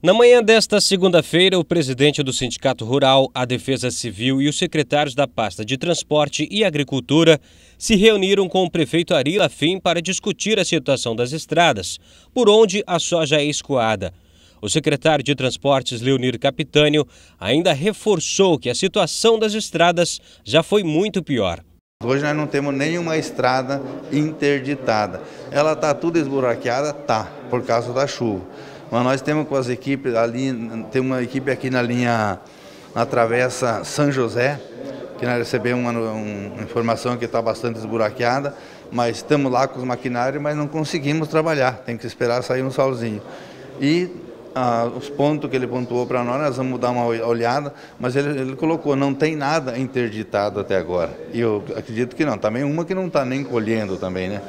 Na manhã desta segunda-feira, o presidente do Sindicato Rural, a Defesa Civil e os secretários da pasta de Transporte e Agricultura se reuniram com o prefeito Ari Lafim para discutir a situação das estradas, por onde a soja é escoada. O secretário de Transportes, Leonir Capitânio, ainda reforçou que a situação das estradas já foi muito pior. Hoje nós não temos nenhuma estrada interditada. Ela está tudo esburaqueada? Tá, por causa da chuva. Mas nós temos com as equipes ali, tem uma equipe aqui na linha, na travessa São José, que nós recebemos uma, uma informação que está bastante esburaqueada, mas estamos lá com os maquinários, mas não conseguimos trabalhar, tem que esperar sair um solzinho. E ah, os pontos que ele pontuou para nós, nós vamos dar uma olhada, mas ele, ele, colocou, não tem nada interditado até agora. E eu acredito que não, também uma que não está nem colhendo também, né?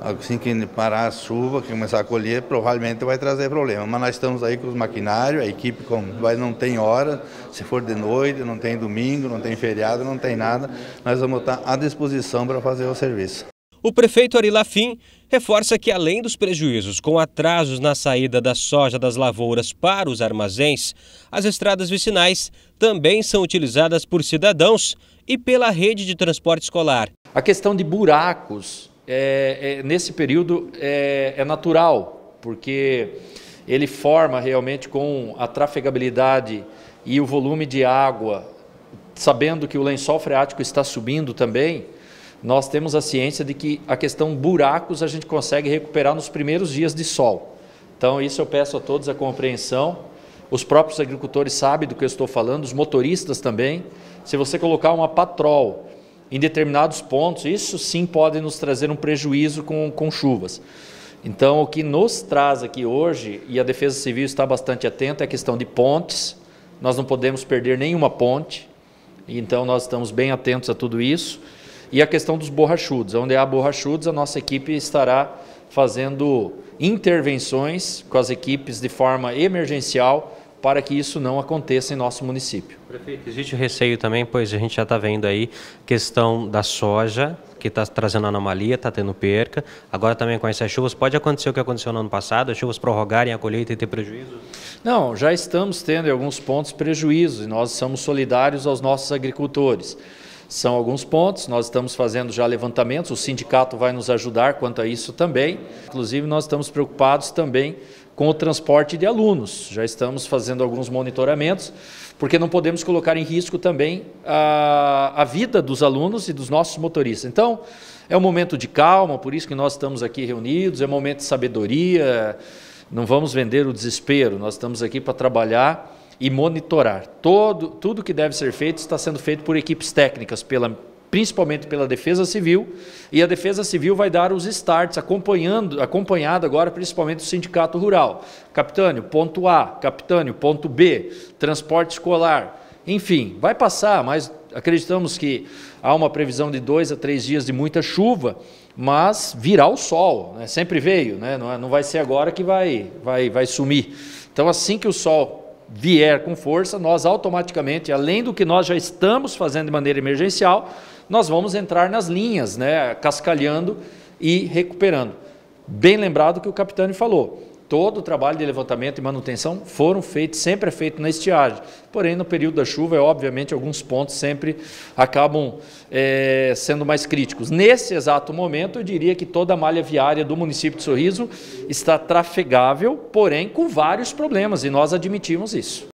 Assim que parar a chuva, que começar a colher, provavelmente vai trazer problema. Mas nós estamos aí com os maquinários, a equipe com, não tem hora, se for de noite, não tem domingo, não tem feriado, não tem nada. Nós vamos estar à disposição para fazer o serviço. O prefeito Ari Lafim reforça que, além dos prejuízos com atrasos na saída da soja das lavouras para os armazéns, as estradas vicinais também são utilizadas por cidadãos e pela rede de transporte escolar. A questão de buracos é, é, nesse período é, é natural, porque ele forma realmente com a trafegabilidade e o volume de água, sabendo que o lençol freático está subindo também, nós temos a ciência de que a questão buracos a gente consegue recuperar nos primeiros dias de sol. Então, isso eu peço a todos a compreensão. Os próprios agricultores sabem do que eu estou falando, os motoristas também. Se você colocar uma patrol em determinados pontos, isso sim pode nos trazer um prejuízo com, com chuvas. Então, o que nos traz aqui hoje, e a Defesa Civil está bastante atenta, é a questão de pontes. Nós não podemos perder nenhuma ponte, então nós estamos bem atentos a tudo isso. E a questão dos borrachudos. Onde há borrachudos, a nossa equipe estará fazendo intervenções com as equipes de forma emergencial para que isso não aconteça em nosso município. Prefeito, existe receio também, pois a gente já está vendo aí questão da soja, que está trazendo anomalia, está tendo perca. Agora também com essas chuvas, pode acontecer o que aconteceu no ano passado, as chuvas prorrogarem a colheita e ter prejuízo? Não, já estamos tendo em alguns pontos prejuízos e nós somos solidários aos nossos agricultores. São alguns pontos, nós estamos fazendo já levantamentos, o sindicato vai nos ajudar quanto a isso também. Inclusive, nós estamos preocupados também com o transporte de alunos. Já estamos fazendo alguns monitoramentos, porque não podemos colocar em risco também a, a vida dos alunos e dos nossos motoristas. Então, é um momento de calma, por isso que nós estamos aqui reunidos, é um momento de sabedoria, não vamos vender o desespero, nós estamos aqui para trabalhar e monitorar. Todo, tudo que deve ser feito está sendo feito por equipes técnicas, pela, principalmente pela Defesa Civil, e a Defesa Civil vai dar os starts, acompanhando, acompanhado agora principalmente do Sindicato Rural. Capitânio, ponto A, capitânio, ponto B, transporte escolar, enfim, vai passar, mas acreditamos que há uma previsão de dois a três dias de muita chuva, mas virá o sol, né? sempre veio, né? não, é, vai ser agora que vai, vai, vai sumir. Então, assim que o sol vier com força, nós automaticamente, além do que nós já estamos fazendo de maneira emergencial, nós vamos entrar nas linhas, né, cascalhando e recuperando. Bem lembrado que o capitão falou. Todo o trabalho de levantamento e manutenção foram feitos, sempre é feito na estiagem. Porém, no período da chuva, é, obviamente, alguns pontos sempre acabam é, sendo mais críticos. Nesse exato momento, eu diria que toda a malha viária do município de Sorriso está trafegável, porém com vários problemas, e nós admitimos isso.